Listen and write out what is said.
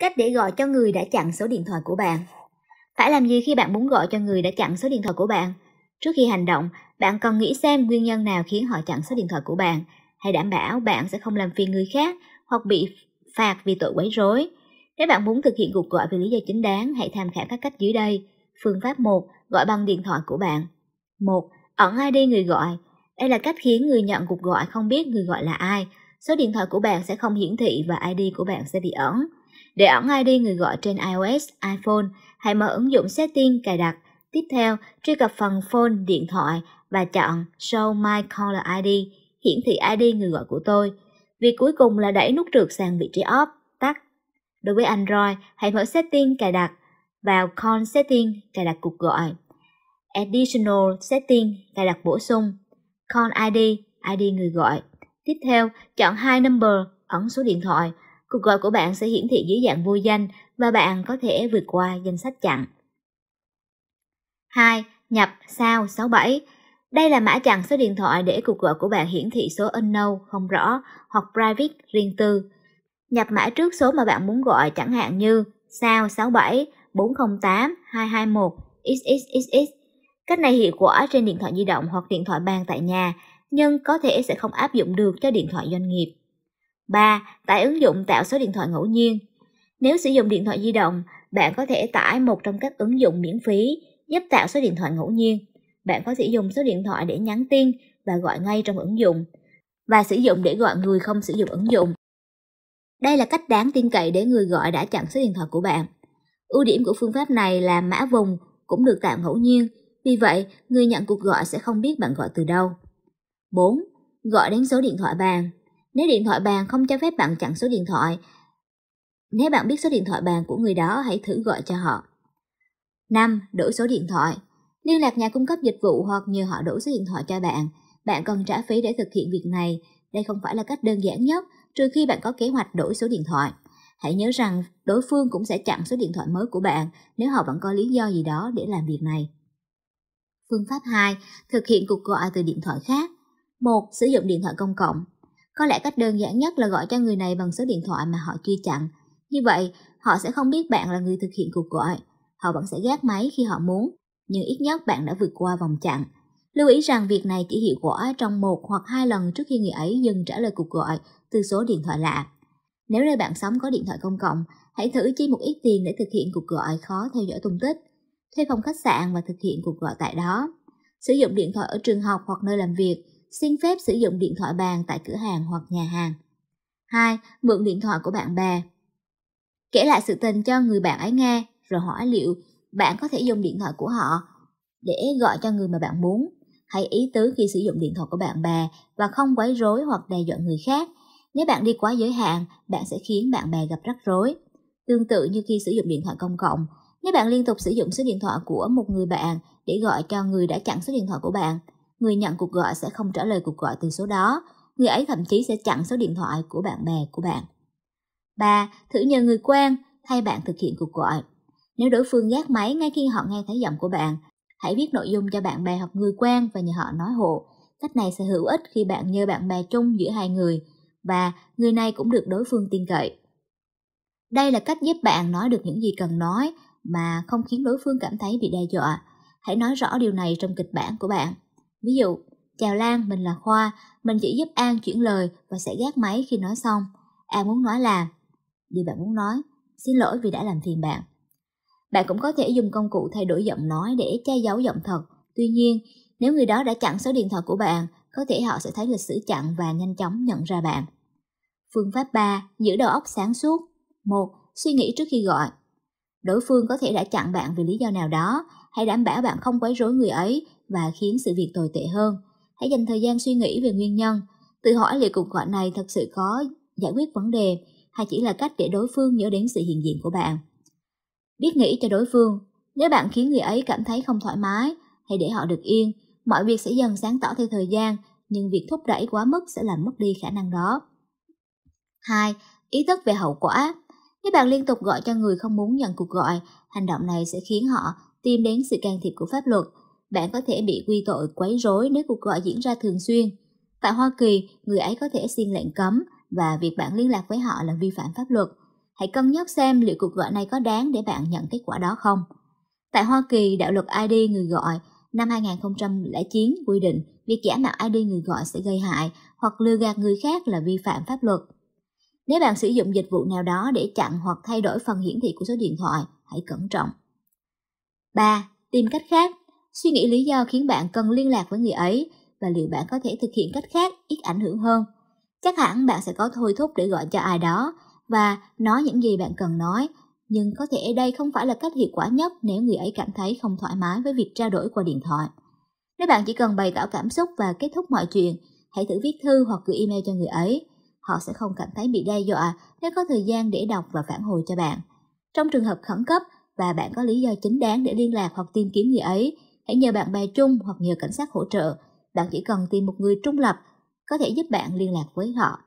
cách để gọi cho người đã chặn số điện thoại của bạn. Phải làm gì khi bạn muốn gọi cho người đã chặn số điện thoại của bạn? Trước khi hành động, bạn cần nghĩ xem nguyên nhân nào khiến họ chặn số điện thoại của bạn. Hãy đảm bảo bạn sẽ không làm phiền người khác hoặc bị phạt vì tội quấy rối. Nếu bạn muốn thực hiện cuộc gọi vì lý do chính đáng, hãy tham khảo các cách dưới đây. Phương pháp 1. Gọi bằng điện thoại của bạn. 1. Ẩn ID người gọi. Đây là cách khiến người nhận cuộc gọi không biết người gọi là ai. Số điện thoại của bạn sẽ không hiển thị và ID của bạn sẽ bị ẩn để ẩn ID người gọi trên iOS, iPhone, hãy mở ứng dụng setting cài đặt. Tiếp theo, truy cập phần phone, điện thoại và chọn Show My Caller ID, hiển thị ID người gọi của tôi. Việc cuối cùng là đẩy nút trượt sang vị trí Off, tắt. Đối với Android, hãy mở setting cài đặt, vào Call Setting cài đặt cuộc gọi. Additional Setting cài đặt bổ sung. Call ID, ID người gọi. Tiếp theo, chọn hai number, ấn số điện thoại, Cuộc gọi của bạn sẽ hiển thị dưới dạng vô danh và bạn có thể vượt qua danh sách chặn. 2. Nhập sao 67 Đây là mã chặn số điện thoại để cuộc gọi của bạn hiển thị số unknown, không rõ, hoặc private, riêng tư. Nhập mã trước số mà bạn muốn gọi chẳng hạn như sao 67 408 221 xxxx. Cách này hiệu quả trên điện thoại di động hoặc điện thoại bàn tại nhà, nhưng có thể sẽ không áp dụng được cho điện thoại doanh nghiệp. 3. Tải ứng dụng tạo số điện thoại ngẫu nhiên. Nếu sử dụng điện thoại di động, bạn có thể tải một trong các ứng dụng miễn phí giúp tạo số điện thoại ngẫu nhiên. Bạn có thể dùng số điện thoại để nhắn tin và gọi ngay trong ứng dụng và sử dụng để gọi người không sử dụng ứng dụng. Đây là cách đáng tin cậy để người gọi đã chặn số điện thoại của bạn. Ưu điểm của phương pháp này là mã vùng cũng được tạo ngẫu nhiên, vì vậy người nhận cuộc gọi sẽ không biết bạn gọi từ đâu. 4. Gọi đến số điện thoại bàn nếu điện thoại bàn không cho phép bạn chặn số điện thoại, nếu bạn biết số điện thoại bàn của người đó, hãy thử gọi cho họ. 5. Đổi số điện thoại Liên lạc nhà cung cấp dịch vụ hoặc nhờ họ đổi số điện thoại cho bạn. Bạn cần trả phí để thực hiện việc này. Đây không phải là cách đơn giản nhất, trừ khi bạn có kế hoạch đổi số điện thoại. Hãy nhớ rằng đối phương cũng sẽ chặn số điện thoại mới của bạn nếu họ vẫn có lý do gì đó để làm việc này. Phương pháp 2. Thực hiện cuộc gọi từ điện thoại khác. 1. Sử dụng điện thoại công cộng. Có lẽ cách đơn giản nhất là gọi cho người này bằng số điện thoại mà họ chưa chặn. Như vậy, họ sẽ không biết bạn là người thực hiện cuộc gọi. Họ vẫn sẽ gác máy khi họ muốn, nhưng ít nhất bạn đã vượt qua vòng chặn. Lưu ý rằng việc này chỉ hiệu quả trong một hoặc hai lần trước khi người ấy dừng trả lời cuộc gọi từ số điện thoại lạ. Nếu nơi bạn sống có điện thoại công cộng, hãy thử chi một ít tiền để thực hiện cuộc gọi khó theo dõi tung tích, thuê phòng khách sạn và thực hiện cuộc gọi tại đó. Sử dụng điện thoại ở trường học hoặc nơi làm việc, xin phép sử dụng điện thoại bàn tại cửa hàng hoặc nhà hàng. 2. Mượn điện thoại của bạn bè. Kể lại sự tình cho người bạn ấy nghe, rồi hỏi liệu bạn có thể dùng điện thoại của họ để gọi cho người mà bạn muốn. Hãy ý tứ khi sử dụng điện thoại của bạn bè và không quấy rối hoặc đe dọa người khác. Nếu bạn đi quá giới hạn, bạn sẽ khiến bạn bè gặp rắc rối. Tương tự như khi sử dụng điện thoại công cộng, nếu bạn liên tục sử dụng số điện thoại của một người bạn để gọi cho người đã chặn số điện thoại của bạn, Người nhận cuộc gọi sẽ không trả lời cuộc gọi từ số đó, người ấy thậm chí sẽ chặn số điện thoại của bạn bè của bạn. 3. Thử nhờ người quen thay bạn thực hiện cuộc gọi. Nếu đối phương gác máy ngay khi họ nghe thấy giọng của bạn, hãy viết nội dung cho bạn bè hoặc người quen và nhờ họ nói hộ. Cách này sẽ hữu ích khi bạn nhờ bạn bè chung giữa hai người và người này cũng được đối phương tin cậy. Đây là cách giúp bạn nói được những gì cần nói mà không khiến đối phương cảm thấy bị đe dọa. Hãy nói rõ điều này trong kịch bản của bạn. Ví dụ, chào Lan, mình là Khoa, mình chỉ giúp An chuyển lời và sẽ gác máy khi nói xong. An muốn nói là điều bạn muốn nói, xin lỗi vì đã làm phiền bạn. Bạn cũng có thể dùng công cụ thay đổi giọng nói để che giấu giọng thật. Tuy nhiên, nếu người đó đã chặn số điện thoại của bạn, có thể họ sẽ thấy lịch sử chặn và nhanh chóng nhận ra bạn. Phương pháp 3. Giữ đầu óc sáng suốt 1. Suy nghĩ trước khi gọi Đối phương có thể đã chặn bạn vì lý do nào đó, hãy đảm bảo bạn không quấy rối người ấy và khiến sự việc tồi tệ hơn. Hãy dành thời gian suy nghĩ về nguyên nhân, tự hỏi liệu cuộc gọi này thật sự có giải quyết vấn đề hay chỉ là cách để đối phương nhớ đến sự hiện diện của bạn. Biết nghĩ cho đối phương, nếu bạn khiến người ấy cảm thấy không thoải mái, hãy để họ được yên, mọi việc sẽ dần sáng tỏ theo thời gian, nhưng việc thúc đẩy quá mức sẽ làm mất đi khả năng đó. 2. Ý thức về hậu quả Nếu bạn liên tục gọi cho người không muốn nhận cuộc gọi, hành động này sẽ khiến họ tìm đến sự can thiệp của pháp luật, bạn có thể bị quy tội quấy rối nếu cuộc gọi diễn ra thường xuyên. Tại Hoa Kỳ, người ấy có thể xin lệnh cấm và việc bạn liên lạc với họ là vi phạm pháp luật. Hãy cân nhắc xem liệu cuộc gọi này có đáng để bạn nhận kết quả đó không. Tại Hoa Kỳ, đạo luật ID người gọi năm 2009 quy định việc giả mạo ID người gọi sẽ gây hại hoặc lừa gạt người khác là vi phạm pháp luật. Nếu bạn sử dụng dịch vụ nào đó để chặn hoặc thay đổi phần hiển thị của số điện thoại, hãy cẩn trọng. 3. Tìm cách khác Suy nghĩ lý do khiến bạn cần liên lạc với người ấy và liệu bạn có thể thực hiện cách khác ít ảnh hưởng hơn. Chắc hẳn bạn sẽ có thôi thúc để gọi cho ai đó và nói những gì bạn cần nói, nhưng có thể đây không phải là cách hiệu quả nhất nếu người ấy cảm thấy không thoải mái với việc trao đổi qua điện thoại. Nếu bạn chỉ cần bày tỏ cảm xúc và kết thúc mọi chuyện, hãy thử viết thư hoặc gửi email cho người ấy. Họ sẽ không cảm thấy bị đe dọa nếu có thời gian để đọc và phản hồi cho bạn. Trong trường hợp khẩn cấp và bạn có lý do chính đáng để liên lạc hoặc tìm kiếm người ấy, hãy nhờ bạn bè chung hoặc nhờ cảnh sát hỗ trợ. Bạn chỉ cần tìm một người trung lập có thể giúp bạn liên lạc với họ